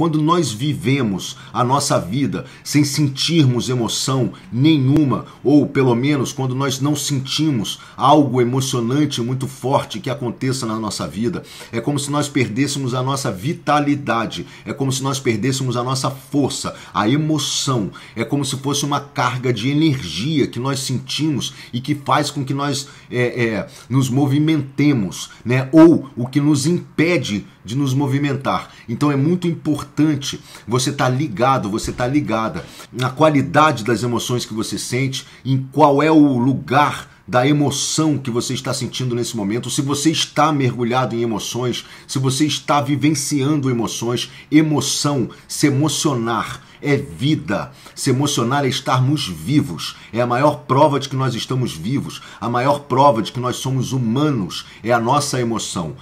Quando nós vivemos a nossa vida sem sentirmos emoção nenhuma, ou pelo menos quando nós não sentimos algo emocionante muito forte que aconteça na nossa vida, é como se nós perdêssemos a nossa vitalidade, é como se nós perdêssemos a nossa força, a emoção, é como se fosse uma carga de energia que nós sentimos e que faz com que nós é, é, nos movimentemos, né? ou o que nos impede de nos movimentar. Então é muito importante você estar tá ligado, você estar tá ligada na qualidade das emoções que você sente, em qual é o lugar da emoção que você está sentindo nesse momento, se você está mergulhado em emoções, se você está vivenciando emoções, emoção, se emocionar é vida. Se emocionar é estarmos vivos. É a maior prova de que nós estamos vivos. A maior prova de que nós somos humanos é a nossa emoção.